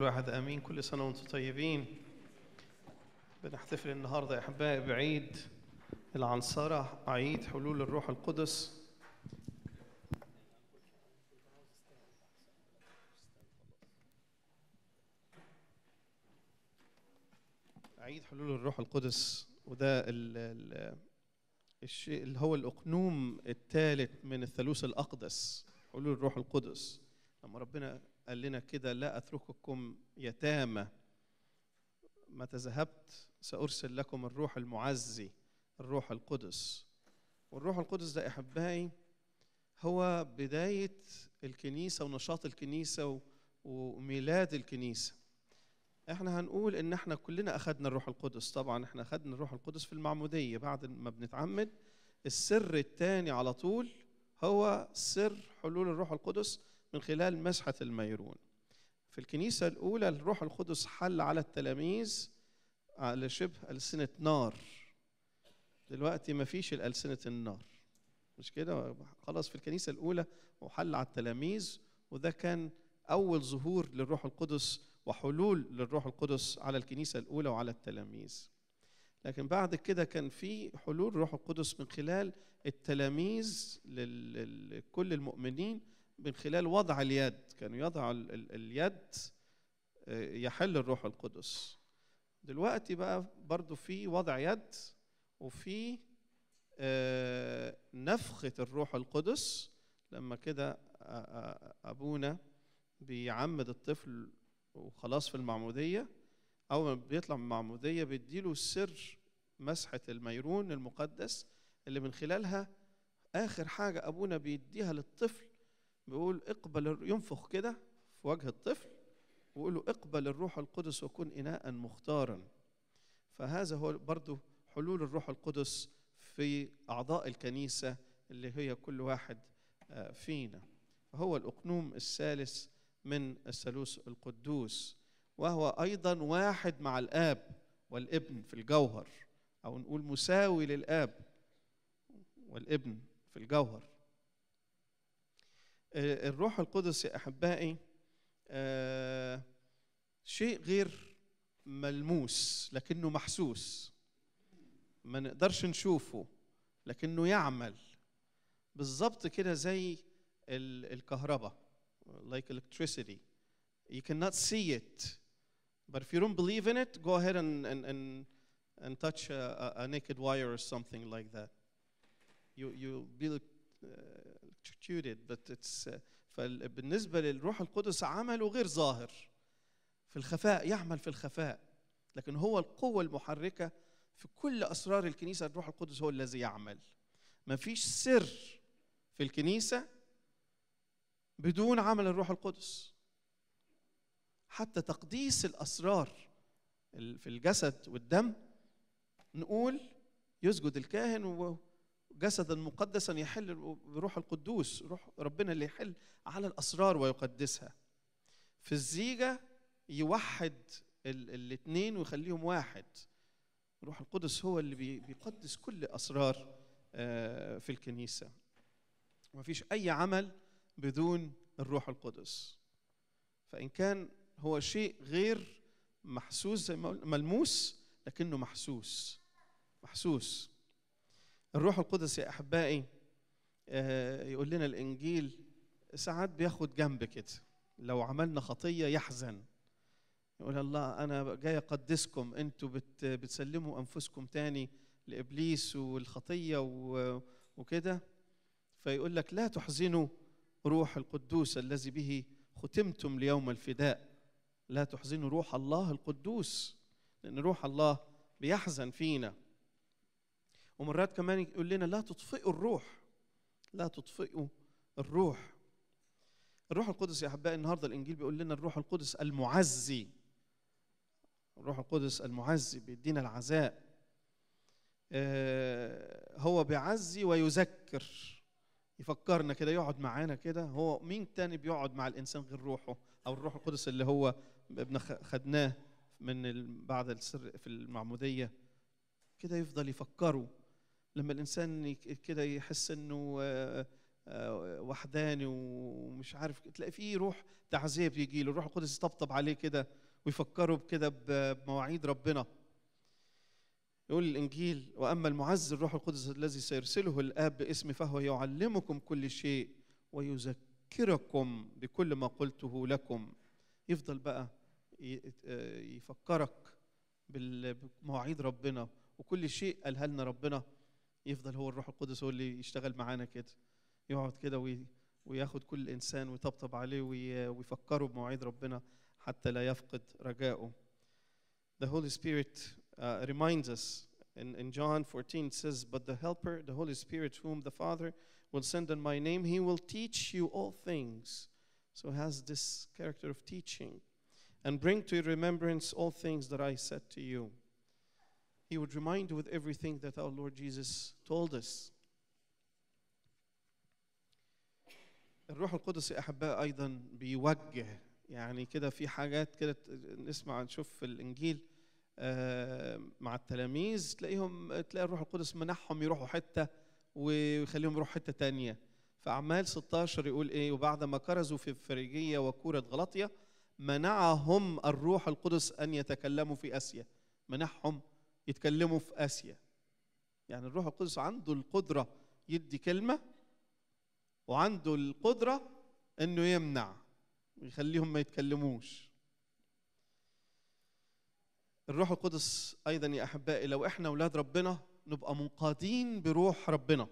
واحد امين كل سنه وانتم طيبين بنحتفل النهارده يا احبائي بعيد العنصره عيد حلول الروح القدس عيد حلول الروح القدس وده الـ الـ الشيء اللي هو الاقنوم الثالث من الثالوث الاقدس حلول الروح القدس لما ربنا قال لنا كده لا أترككم يتامى متى ذهبت سأرسل لكم الروح المعزي الروح القدس والروح القدس ده أحبائي هو بداية الكنيسة ونشاط الكنيسة وميلاد الكنيسة احنا هنقول ان احنا كلنا اخذنا الروح القدس طبعا احنا اخذنا الروح القدس في المعمودية بعد ما بنتعمد السر الثاني على طول هو سر حلول الروح القدس من خلال مسحة الميرون في الكنيسة الأولى الروح القدس حل على التلاميذ على آه، شبه ألسنة نار دلوقتي ما فيش الألسنة النار مش كده خلاص في الكنيسة الأولى وحل على التلاميذ وده كان أول ظهور للروح القدس وحلول للروح القدس على الكنيسة الأولى وعلى التلاميذ لكن بعد كده كان في حلول روح القدس من خلال التلاميذ لكل المؤمنين من خلال وضع اليد كانوا يضعوا اليد آه، يحل الروح القدس دلوقتي بقى برضو في وضع يد وفي آه، نفخة الروح القدس لما كده آه، أبونا بيعمد الطفل وخلاص في المعمودية أول ما بيطلع من المعمودية بيديله سر مسحة الميرون المقدس اللي من خلالها آخر حاجة أبونا بيديها للطفل بيقول اقبل ينفخ كده في وجه الطفل ويقول له اقبل الروح القدس وكن إناء مختارا فهذا هو برضه حلول الروح القدس في أعضاء الكنيسة اللي هي كل واحد آه، فينا هو الأقنوم الثالث من الثالوث القدوس وهو أيضا واحد مع الآب والابن في الجوهر أو نقول مساوي للآب والابن في الجوهر الروح القدس يا احبائي شيء غير ملموس لكنه محسوس ما نقدرش نشوفه لكنه يعمل بالظبط كده زي الكهرباء like electricity you cannot see it but if you don't believe in it go ahead and and and, and touch a, a naked wire or something like that you you'll be uh, executed but it's uh, فبالنسبه للروح القدس عمله غير ظاهر في الخفاء يعمل في الخفاء لكن هو القوه المحركه في كل اسرار الكنيسه الروح القدس هو الذي يعمل ما فيش سر في الكنيسه بدون عمل الروح القدس حتى تقديس الاسرار في الجسد والدم نقول يسجد الكاهن جسدا مقدسا يحل بروح القدوس روح ربنا اللي يحل على الاسرار ويقدسها في الزيجه يوحد الاثنين ويخليهم واحد روح القدس هو اللي بيقدس كل اسرار آه، في الكنيسه ما فيش اي عمل بدون الروح القدس فان كان هو شيء غير محسوس زي ما ملموس لكنه محسوس محسوس الروح القدس يا احبائي آه، يقول لنا الانجيل ساعات بياخد جنب كده لو عملنا خطيه يحزن يقول الله انا جاي اقدسكم انتوا بتسلموا انفسكم تاني لابليس والخطيه وكده فيقول لك لا تحزنوا روح القدوس الذي به ختمتم ليوم الفداء لا تحزنوا روح الله القدوس لان روح الله بيحزن فينا ومرات كمان يقول لنا لا تطفئوا الروح لا تطفئوا الروح الروح القدس يا احبائي النهارده الانجيل بيقول لنا الروح القدس المعزي الروح القدس المعزي بيدينا العزاء آه، هو بيعزي ويذكر يفكرنا كده يقعد معانا كده هو مين تاني بيقعد مع الانسان غير روحه او الروح القدس اللي هو ابن خدناه من بعد السر في المعموديه كده يفضل يفكره لما الانسان كده يحس انه آه، وحداني ومش عارف تلاقي فيه روح تعزيه بيجي له الروح القدس يطبطب عليه كده ويفكره بكده بمواعيد ربنا يقول الانجيل واما المعز الروح القدس الذي سيرسله الاب باسمي فهو يعلمكم كل شيء ويذكركم بكل ما قلته لكم يفضل بقى آه، يفكرك بمواعيد ربنا وكل شيء قالها لنا ربنا يفضل هو الروح القدس هو اللي يشتغل معانا كده يقعد كده وياخد كل انسان ويطبطب عليه ويفكره بمواعيد ربنا حتى لا يفقد رجائه The Holy Spirit uh, reminds us in, in John 14 says but the helper the Holy Spirit whom the Father will send in my name he will teach you all things so it has this character of teaching and bring to your remembrance all things that I said to you he would remind with everything that our Lord Jesus told us. الروح القدسي أحباء أيضا بيوجه يعني كده في حاجات كده نسمع نشوف في الإنجيل آه، مع التلاميذ تلاقيهم تلاقي الروح القدس منحهم يروحوا حتة ويخليهم يروحوا حتة تانية فأعمال 16 يقول إيه وبعد ما كرزوا في فريجية وكورة غلطية منعهم الروح القدس أن يتكلموا في آسيا منحهم يتكلموا في اسيا يعني الروح القدس عنده القدره يدي كلمه وعنده القدره انه يمنع ويخليهم ما يتكلموش الروح القدس ايضا يا احبائي لو احنا اولاد ربنا نبقى منقادين بروح ربنا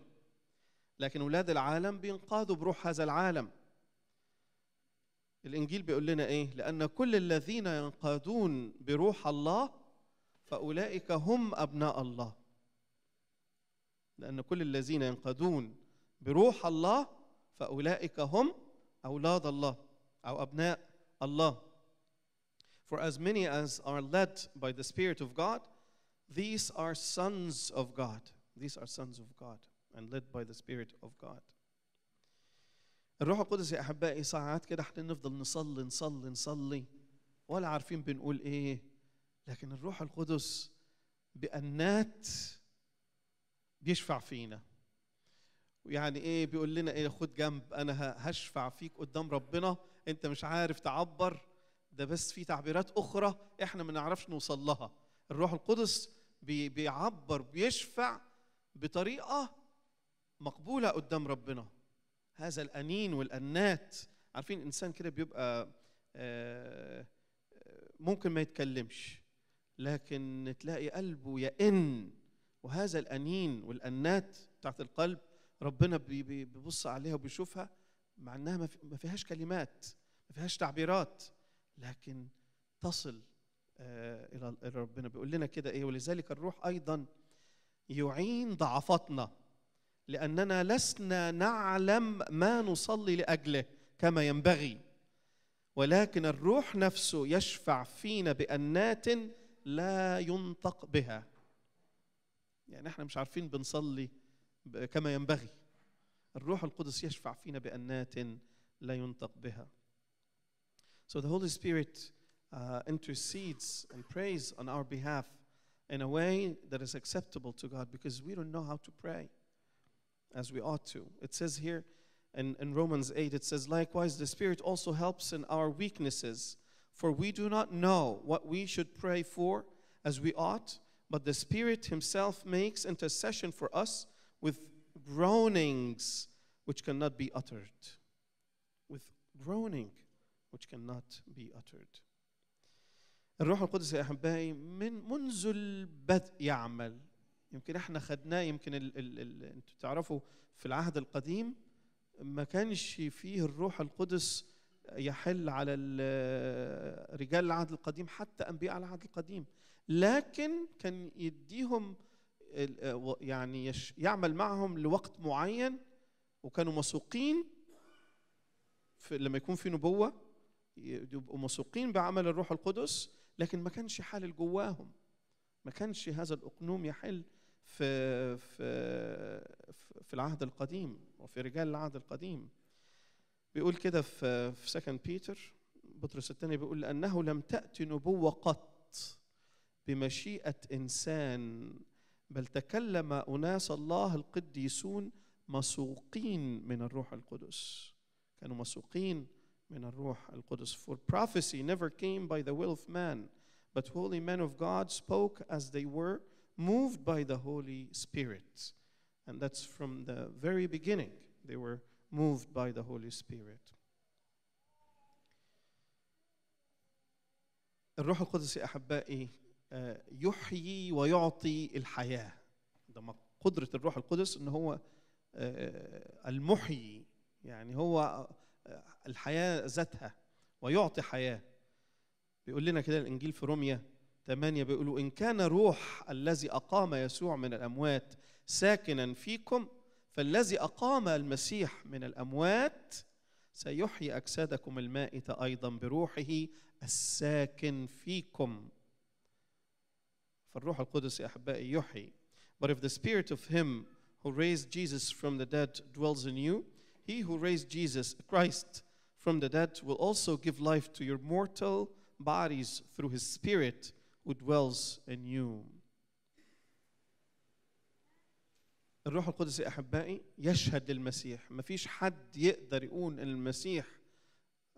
لكن اولاد العالم بينقادوا بروح هذا العالم الانجيل بيقول لنا ايه لان كل الذين ينقادون بروح الله فأولئك هم أبناء الله لأن كل الذين ينقذون بروح الله فأولئك هم أولاد الله أو أبناء الله For as many as are led by the Spirit of God, these are sons of God. These are sons of God and led by the Spirit of God. الروح القدس يا أحبائي ساعات كده احنا نفضل نصلي نصلي نصلي ولا عارفين بنقول إيه لكن الروح القدس بأنات بيشفع فينا ويعني ايه بيقول لنا ايه خد جنب انا هشفع فيك قدام ربنا انت مش عارف تعبر ده بس في تعبيرات اخرى احنا ما نعرفش نوصل لها الروح القدس بي بيعبر بيشفع بطريقه مقبوله قدام ربنا هذا الانين والانات عارفين الانسان كده بيبقى آه، آه، ممكن ما يتكلمش لكن تلاقي قلبه يئن وهذا الأنين والأنات بتاعت القلب ربنا بيبص عليها وبيشوفها مع انها ما فيهاش كلمات ما فيهاش تعبيرات لكن تصل آه، الى ربنا بيقول لنا كده ايه ولذلك الروح ايضا يعين ضعفتنا لاننا لسنا نعلم ما نصلي لاجله كما ينبغي ولكن الروح نفسه يشفع فينا بانات لا ينطق بها يعني احنا مش عارفين بنصلي كما ينبغي الروح القدس يشفع فينا بأنات لا ينطق بها So the Holy Spirit uh, intercedes and prays on our behalf in a way that is acceptable to God because we don't know how to pray as we ought to. It says here in, in Romans 8, it says, Likewise, the Spirit also helps in our weaknesses. For we do not know what we should pray for as we ought, but the Spirit Himself makes intercession for us with groanings which cannot be uttered. With groaning which cannot be uttered. الروح القدس يا احبائي من منذ البدء يعمل يمكن احنا خدناه يمكن ال ال ال انتوا تعرفوا في العهد القديم ما كانش فيه الروح القدس يحل على رجال العهد القديم حتى انبياء العهد القديم لكن كان يديهم يعني يعمل معهم لوقت معين وكانوا مسوقين لما يكون في نبوه يبقوا مسوقين بعمل الروح القدس لكن ما كانش حالل جواهم ما كانش هذا الاقنوم يحل في في في العهد القديم وفي رجال العهد القديم بيقول كده في في سكن بيتر بطرس الثاني بيقول لأنه لم تأتي نبوة قط بمشيئة إنسان بل تكلم أناس الله القديسون مسوقين من الروح القدس كانوا مسوقين من الروح القدس for prophecy never came by the will of man but holy men of God spoke as they were moved by the Holy Spirit and that's from the very beginning they were moved by the Holy Spirit. الروح القدسي احبائي آه، يحيي ويعطي الحياه ده قدره الروح القدس ان هو آه، المحيي يعني هو آه، الحياه ذاتها ويعطي حياه بيقول لنا كده الانجيل في روميا 8 بيقولوا ان كان روح الذي اقام يسوع من الاموات ساكنا فيكم فالذي أقام المسيح من الأموات سيحيي أجسادكم المائتة أيضا بروحه الساكن فيكم فالروح القدس يا أحبائي يحيي But if the spirit of him who raised Jesus from the dead dwells in you, he who raised Jesus, Christ, from the dead will also give life to your mortal bodies through his spirit who dwells in you. الروح القدس احبائي يشهد للمسيح ما فيش حد يقدر يقول ان المسيح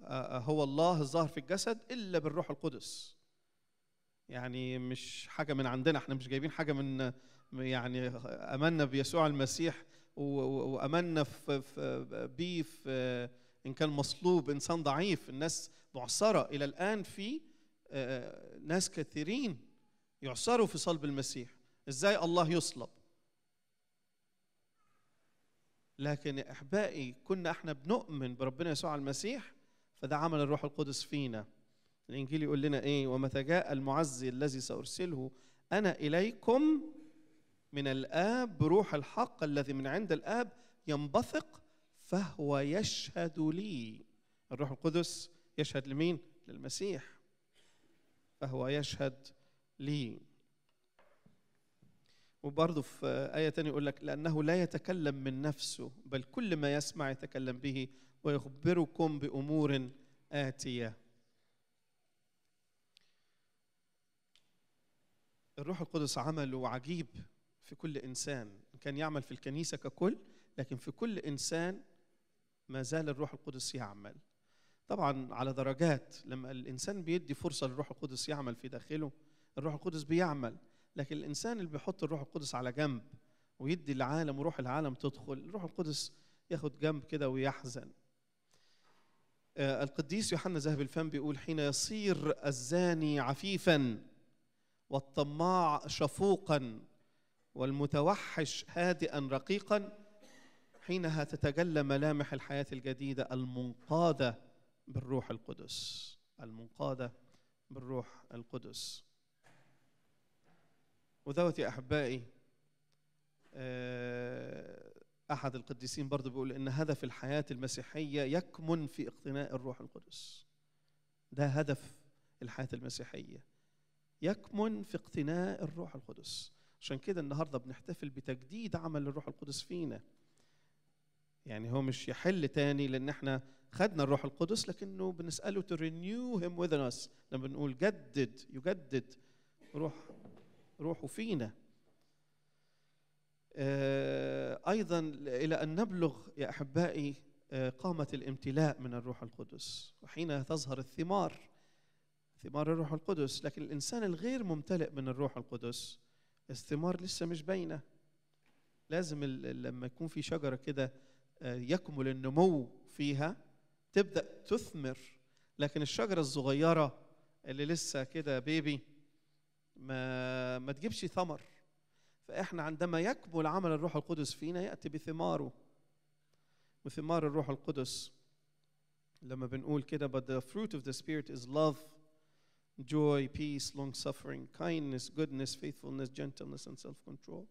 آه، آه، هو الله الظاهر في الجسد الا بالروح القدس يعني مش حاجه من عندنا احنا مش جايبين حاجه من يعني امنا بيسوع المسيح وامنا في بيه في ان كان مصلوب انسان ضعيف الناس معصره الى الان في آه، ناس كثيرين يعصروا في صلب المسيح ازاي الله يصلب لكن احبائي كنا احنا بنؤمن بربنا يسوع المسيح فده عمل الروح القدس فينا الانجيل يقول لنا ايه ومتى جاء المعزي الذي سارسله انا اليكم من الاب روح الحق الذي من عند الاب ينبثق فهو يشهد لي الروح القدس يشهد لمين للمسيح فهو يشهد لي وبرضه في آية تانية يقول لك لأنه لا يتكلم من نفسه بل كل ما يسمع يتكلم به ويخبركم بأمور آتية الروح القدس عمله عجيب في كل إنسان كان يعمل في الكنيسة ككل لكن في كل إنسان ما زال الروح القدس يعمل طبعا على درجات لما الإنسان بيدي فرصة للروح القدس يعمل في داخله الروح القدس بيعمل لكن الانسان اللي بيحط الروح القدس على جنب ويدي العالم وروح العالم تدخل الروح القدس ياخد جنب كده ويحزن آه، القديس يوحنا ذهب الفم بيقول حين يصير الزاني عفيفا والطماع شفوقا والمتوحش هادئا رقيقا حينها تتجلى ملامح الحياة الجديدة المنقادة بالروح القدس المنقادة بالروح القدس ودوت يا أحبائي آه، أحد القديسين برضه بيقول إن هدف الحياة المسيحية يكمن في اقتناء الروح القدس ده هدف الحياة المسيحية يكمن في اقتناء الروح القدس عشان كده النهارده بنحتفل بتجديد عمل الروح القدس فينا يعني هو مش يحل تاني لان احنا خدنا الروح القدس لكنه بنساله to renew him with us لما بنقول جدد يجدد روح روحه فينا آه، ايضا الى ان نبلغ يا احبائي آه، قامه الامتلاء من الروح القدس وحينها تظهر الثمار ثمار الروح القدس لكن الانسان الغير ممتلئ من الروح القدس الثمار لسه مش باينه لازم لما يكون في شجره كده آه، يكمل النمو فيها تبدا تثمر لكن الشجره الصغيره اللي لسه كده بيبي ما ما تجيبش ثمر فاحنا عندما يكمل عمل الروح القدس فينا ياتي بثماره وثمار الروح القدس لما بنقول كده but the fruit of the spirit is love joy peace long suffering kindness goodness faithfulness gentleness and self control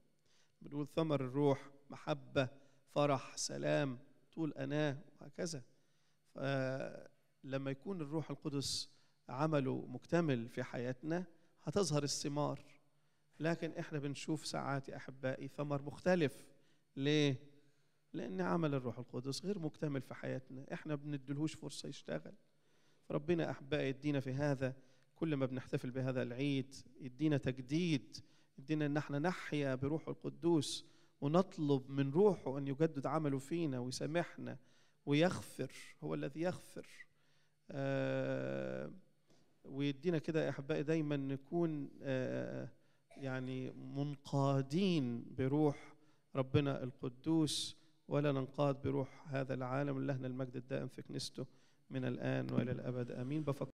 بنقول ثمر الروح محبة فرح سلام طول أناة وهكذا فلما يكون الروح القدس عمله مكتمل في حياتنا هتظهر الثمار لكن احنا بنشوف ساعات يا احبائي ثمر مختلف ليه لان عمل الروح القدس غير مكتمل في حياتنا احنا بندلهوش فرصه يشتغل فربنا احبائي يدينا في هذا كل ما بنحتفل بهذا العيد يدينا تجديد يدينا ان احنا نحيا بروح القدوس ونطلب من روحه ان يجدد عمله فينا ويسامحنا ويغفر هو الذي يغفر آه ويدينا كده يا احبائي دايما نكون آه، يعني منقادين بروح ربنا القدوس ولا ننقاد بروح هذا العالم اللي احنا المجد الدائم في كنيسته من الان والى الابد امين بفكر